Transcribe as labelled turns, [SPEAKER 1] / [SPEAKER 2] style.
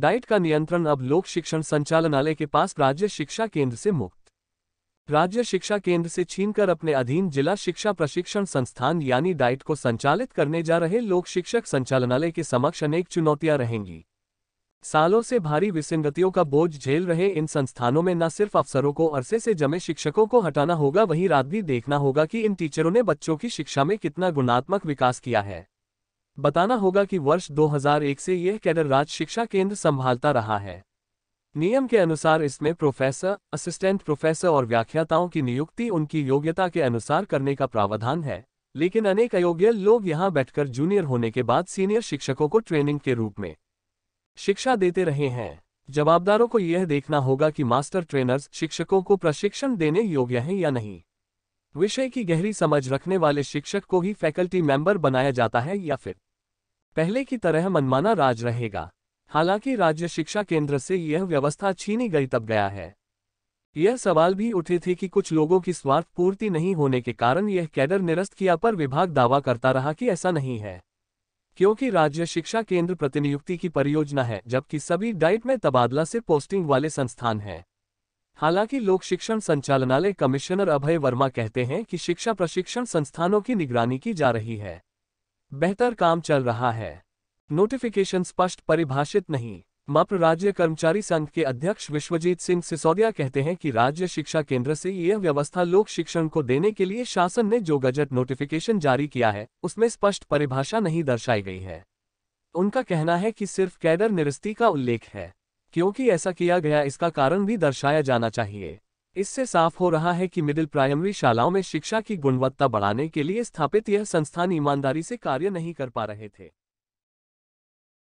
[SPEAKER 1] diet का नियंत्रण अब लोक शिक्षण संचालनालय के पास राज्य शिक्षा केंद्र से मुक्त राज्य शिक्षा केंद्र से छीनकर अपने अधीन जिला शिक्षा प्रशिक्षण संस्थान यानी डाइट को संचालित करने जा रहे लोक शिक्षक संचालनालय के समक्ष अनेक चुनौतियां रहेंगी सालों से भारी विसंगतियों का बोझ झेल रहे इन संस्थानों में न सिर्फ अफसरों को अरसे से जमे शिक्षकों को हटाना होगा वहीं रात भी देखना होगा कि इन टीचरों ने बच्चों की शिक्षा में कितना गुणात्मक विकास किया है बताना होगा कि वर्ष 2001 से यह कैडर राज शिक्षा केंद्र संभालता रहा है नियम के अनुसार इसमें प्रोफेसर असिस्टेंट प्रोफेसर और व्याख्याताओं की नियुक्ति उनकी योग्यता के अनुसार करने का प्रावधान है लेकिन अनेक अयोग्य लोग यहां बैठकर जूनियर होने के बाद सीनियर शिक्षकों को ट्रेनिंग के रूप में शिक्षा देते रहे हैं जवाबदारों को यह देखना होगा कि मास्टर ट्रेनर्स शिक्षकों को प्रशिक्षण देने योग्य हैं या नहीं विषय की गहरी समझ रखने वाले शिक्षक को ही फैकल्टी मेंबर बनाया जाता है या फिर पहले की तरह मनमाना राज रहेगा हालांकि राज्य शिक्षा केंद्र से यह व्यवस्था छीनी गई तब गया है यह सवाल भी उठे थे कि कुछ लोगों की स्वार्थ पूर्ति नहीं होने के कारण यह कैडर निरस्त किया पर विभाग दावा करता रहा कि ऐसा नहीं है क्योंकि राज्य शिक्षा केंद्र प्रतिनियुक्ति की परियोजना है जबकि सभी डाइट में तबादला से पोस्टिंग वाले संस्थान हैं हालांकि लोक शिक्षण संचालनालय कमिश्नर अभय वर्मा कहते हैं कि शिक्षा प्रशिक्षण संस्थानों की निगरानी की जा रही है बेहतर काम चल रहा है नोटिफिकेशन स्पष्ट परिभाषित नहीं माप्र राज्य कर्मचारी संघ के अध्यक्ष विश्वजीत सिंह सिसोदिया कहते हैं कि राज्य शिक्षा केंद्र से यह व्यवस्था लोक शिक्षण को देने के लिए शासन ने जो गजट नोटिफिकेशन जारी किया है उसमें स्पष्ट परिभाषा नहीं दर्शाई गई है उनका कहना है कि सिर्फ कैडर निरस्ती का उल्लेख है क्योंकि ऐसा किया गया इसका कारण भी दर्शाया जाना चाहिए इससे साफ हो रहा है कि मिडिल प्राइमरी शालाओं में शिक्षा की गुणवत्ता बढ़ाने के लिए स्थापित यह संस्थान ईमानदारी से कार्य नहीं कर पा रहे थे